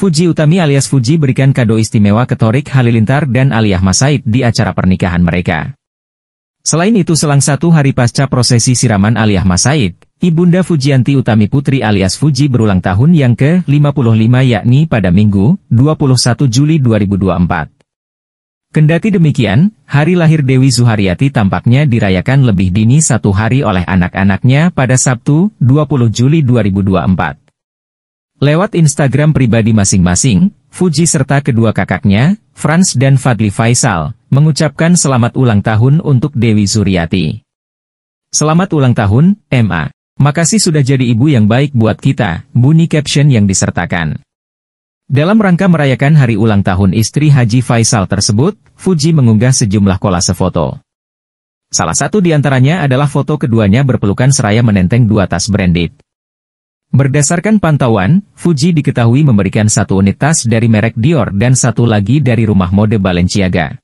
Fuji Utami alias Fuji berikan kado istimewa ke Torik Halilintar dan Aliyah Masaid di acara pernikahan mereka. Selain itu selang satu hari pasca prosesi siraman Aliyah Masaid, Ibunda Fujianti Utami Putri alias Fuji berulang tahun yang ke-55 yakni pada Minggu, 21 Juli 2024. Kendati demikian, hari lahir Dewi Zuhariati tampaknya dirayakan lebih dini satu hari oleh anak-anaknya pada Sabtu, 20 Juli 2024. Lewat Instagram pribadi masing-masing, Fuji serta kedua kakaknya, Franz dan Fadli Faisal, mengucapkan selamat ulang tahun untuk Dewi Suryati. Selamat ulang tahun, MA. Makasih sudah jadi ibu yang baik buat kita, bunyi caption yang disertakan. Dalam rangka merayakan hari ulang tahun istri Haji Faisal tersebut, Fuji mengunggah sejumlah kolase foto. Salah satu di antaranya adalah foto keduanya berpelukan seraya menenteng dua tas branded. Berdasarkan pantauan, Fuji diketahui memberikan satu unit tas dari merek Dior dan satu lagi dari rumah mode Balenciaga.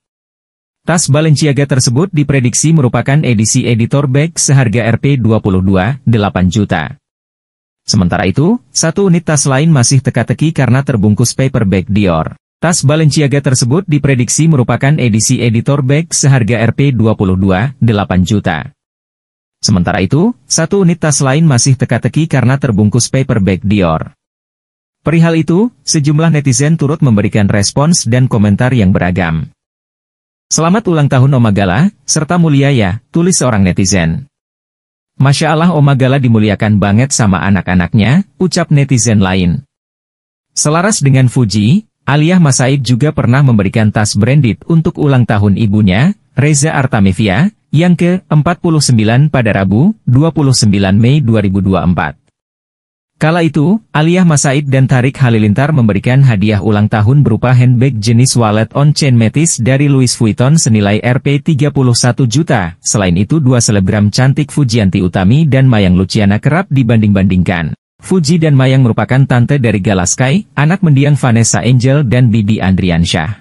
Tas Balenciaga tersebut diprediksi merupakan edisi editor bag seharga Rp22,8 juta. Sementara itu, satu unit tas lain masih teka-teki karena terbungkus paper bag Dior. Tas Balenciaga tersebut diprediksi merupakan edisi editor bag seharga Rp22,8 juta. Sementara itu, satu unit tas lain masih teka-teki karena terbungkus paperback Dior. Perihal itu, sejumlah netizen turut memberikan respons dan komentar yang beragam. Selamat ulang tahun Omagala, serta mulia ya, tulis seorang netizen. Masya Allah Omagala dimuliakan banget sama anak-anaknya, ucap netizen lain. Selaras dengan Fuji, Aliyah Masaid juga pernah memberikan tas branded untuk ulang tahun ibunya, Reza Artamevia, yang ke-49 pada Rabu, 29 Mei 2024. Kala itu, Aliyah Masaid dan Tarik Halilintar memberikan hadiah ulang tahun berupa handbag jenis wallet on-chain metis dari Louis Vuitton senilai Rp31 juta. Selain itu dua selebgram cantik Fujianti Utami dan Mayang Luciana kerap dibanding-bandingkan. Fuji dan Mayang merupakan tante dari Galaskai, anak mendiang Vanessa Angel dan Bibi Andriansyah.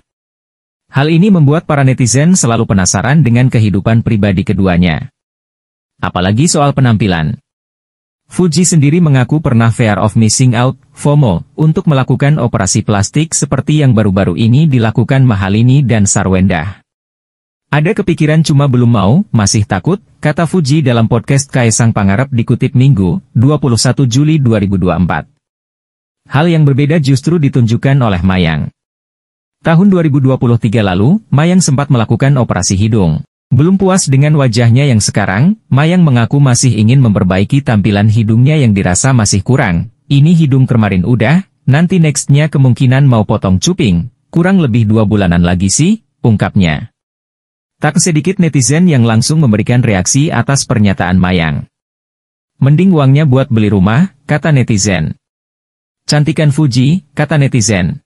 Hal ini membuat para netizen selalu penasaran dengan kehidupan pribadi keduanya. Apalagi soal penampilan. Fuji sendiri mengaku pernah fear of missing out, FOMO, untuk melakukan operasi plastik seperti yang baru-baru ini dilakukan Mahalini dan Sarwenda. Ada kepikiran cuma belum mau, masih takut, kata Fuji dalam podcast Kaisang Pangarep dikutip Minggu, 21 Juli 2024. Hal yang berbeda justru ditunjukkan oleh Mayang. Tahun 2023 lalu, Mayang sempat melakukan operasi hidung. Belum puas dengan wajahnya yang sekarang, Mayang mengaku masih ingin memperbaiki tampilan hidungnya yang dirasa masih kurang. Ini hidung kemarin udah, nanti nextnya kemungkinan mau potong cuping. Kurang lebih dua bulanan lagi sih, ungkapnya. Tak sedikit netizen yang langsung memberikan reaksi atas pernyataan Mayang. Mending uangnya buat beli rumah, kata netizen. Cantikan Fuji, kata netizen.